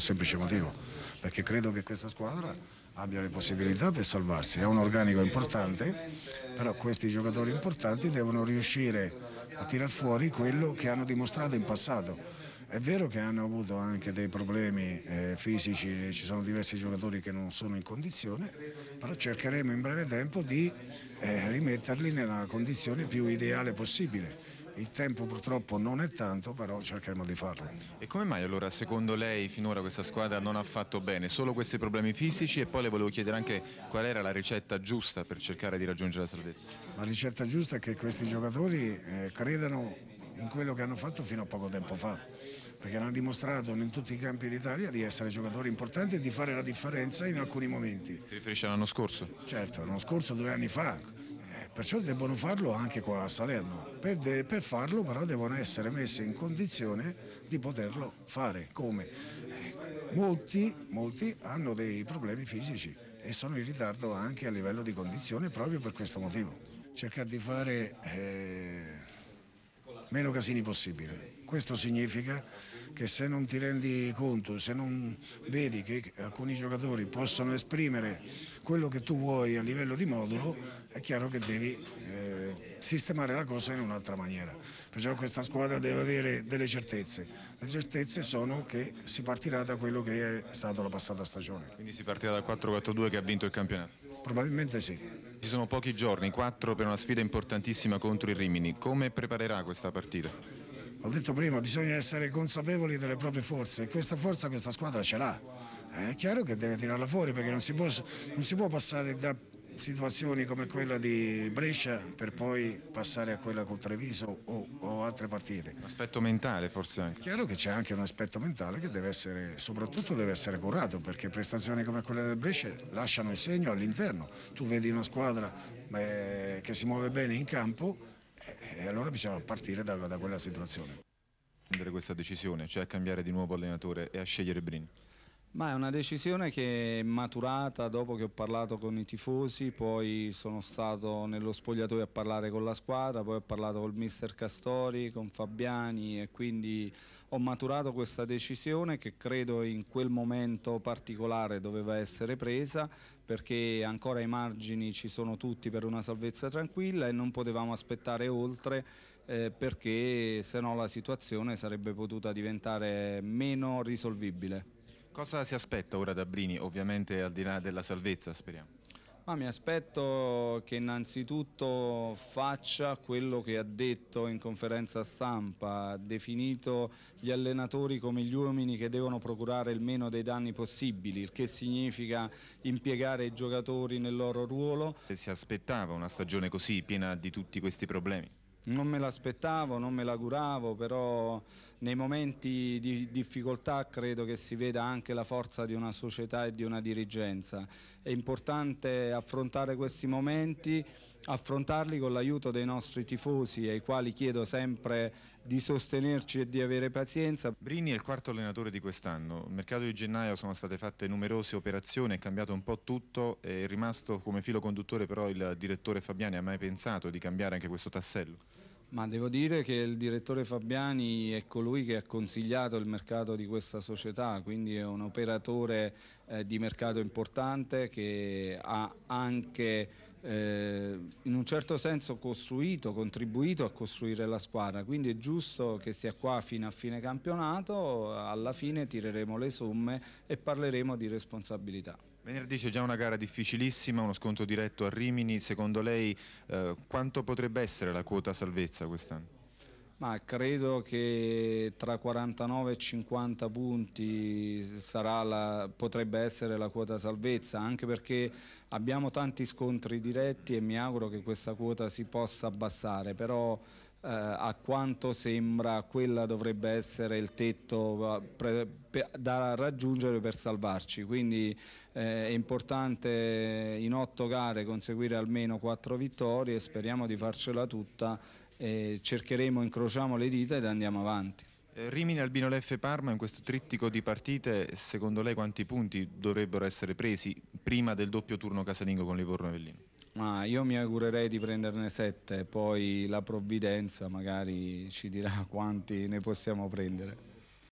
un semplice motivo, perché credo che questa squadra abbia le possibilità per salvarsi. È un organico importante, però questi giocatori importanti devono riuscire a tirar fuori quello che hanno dimostrato in passato. È vero che hanno avuto anche dei problemi eh, fisici, ci sono diversi giocatori che non sono in condizione, però cercheremo in breve tempo di eh, rimetterli nella condizione più ideale possibile il tempo purtroppo non è tanto, però cercheremo di farlo. E come mai allora, secondo lei, finora questa squadra non ha fatto bene? Solo questi problemi fisici e poi le volevo chiedere anche qual era la ricetta giusta per cercare di raggiungere la salvezza? La ricetta giusta è che questi giocatori eh, credano in quello che hanno fatto fino a poco tempo fa perché hanno dimostrato in tutti i campi d'Italia di essere giocatori importanti e di fare la differenza in alcuni momenti. Si riferisce all'anno scorso? Certo, l'anno scorso, due anni fa, perciò debbono farlo anche qua a Salerno. Per, de, per, farlo però devono essere messi in condizione di poterlo fare. Come? Eh, molti, molti hanno dei problemi fisici e sono in ritardo anche a livello di condizione proprio per questo motivo. Cercare di fare eh, meno casini possibile. Questo significa che se non ti rendi conto, se non vedi che alcuni giocatori possono esprimere quello che tu vuoi a livello di modulo, è chiaro che devi eh, sistemare la cosa in un'altra maniera. Perciò questa squadra deve avere delle certezze. Le certezze sono che si partirà da quello che è stata la passata stagione. Quindi si partirà dal 4-4-2 che ha vinto il campionato? Probabilmente sì. Ci sono pochi giorni, 4 per una sfida importantissima contro il Rimini. Come preparerà questa partita? ho detto prima, bisogna essere consapevoli delle proprie forze e questa forza questa squadra ce l'ha. Eh, è chiaro che deve tirarla fuori perché non si può, non si può passare da situazioni come quella di Brescia per poi passare a quella con Treviso o, o altre partite. Un aspetto mentale forse anche. chiaro che c'è anche un aspetto mentale che deve essere, soprattutto deve essere curato perché prestazioni come quelle del Brescia lasciano il segno all'interno. Tu vedi una squadra beh, che si muove bene in campo e eh, eh, allora bisogna partire da, da quella situazione. Prendere questa decisione, cioè a cambiare di nuovo allenatore e a scegliere Brin. Ma è una decisione che è maturata dopo che ho parlato con i tifosi, poi sono stato nello spogliatoio a parlare con la squadra, poi ho parlato con il mister Castori, con Fabiani e quindi ho maturato questa decisione che credo in quel momento particolare doveva essere presa perché ancora i margini ci sono tutti per una salvezza tranquilla e non potevamo aspettare oltre eh, perché se no la situazione sarebbe potuta diventare meno risolvibile. Cosa si aspetta ora da Brini, ovviamente al di là della salvezza, speriamo? Ma mi aspetto che innanzitutto faccia quello che ha detto in conferenza stampa, ha definito gli allenatori come gli uomini che devono procurare il meno dei danni possibili, il che significa impiegare i giocatori nel loro ruolo. Si aspettava una stagione così piena di tutti questi problemi? Non me l'aspettavo, non me l'auguravo, però nei momenti di difficoltà credo che si veda anche la forza di una società e di una dirigenza. È importante affrontare questi momenti, affrontarli con l'aiuto dei nostri tifosi ai quali chiedo sempre di sostenerci e di avere pazienza. Brini è il quarto allenatore di quest'anno. Nel mercato di gennaio sono state fatte numerose operazioni, è cambiato un po' tutto, è rimasto come filo conduttore però il direttore Fabiani. Ha mai pensato di cambiare anche questo tassello? Ma devo dire che il direttore Fabiani è colui che ha consigliato il mercato di questa società, quindi è un operatore eh, di mercato importante che ha anche eh, in un certo senso costruito, contribuito a costruire la squadra, quindi è giusto che sia qua fino a fine campionato, alla fine tireremo le somme e parleremo di responsabilità. Venerdì c'è già una gara difficilissima, uno scontro diretto a Rimini, secondo lei eh, quanto potrebbe essere la quota salvezza quest'anno? Ma credo che tra 49 e 50 punti la, potrebbe essere la quota salvezza, anche perché abbiamo tanti scontri diretti e mi auguro che questa quota si possa abbassare, però eh, a quanto sembra quella dovrebbe essere il tetto eh, pre, per, da raggiungere per salvarci, quindi eh, è importante in otto gare conseguire almeno quattro vittorie, speriamo di farcela tutta cercheremo, incrociamo le dita ed andiamo avanti. Eh, Rimini, Albino Leffe e Parma in questo trittico di partite secondo lei quanti punti dovrebbero essere presi prima del doppio turno casalingo con Livorno e Avellino? Ah, io mi augurerei di prenderne sette, poi la provvidenza magari ci dirà quanti ne possiamo prendere.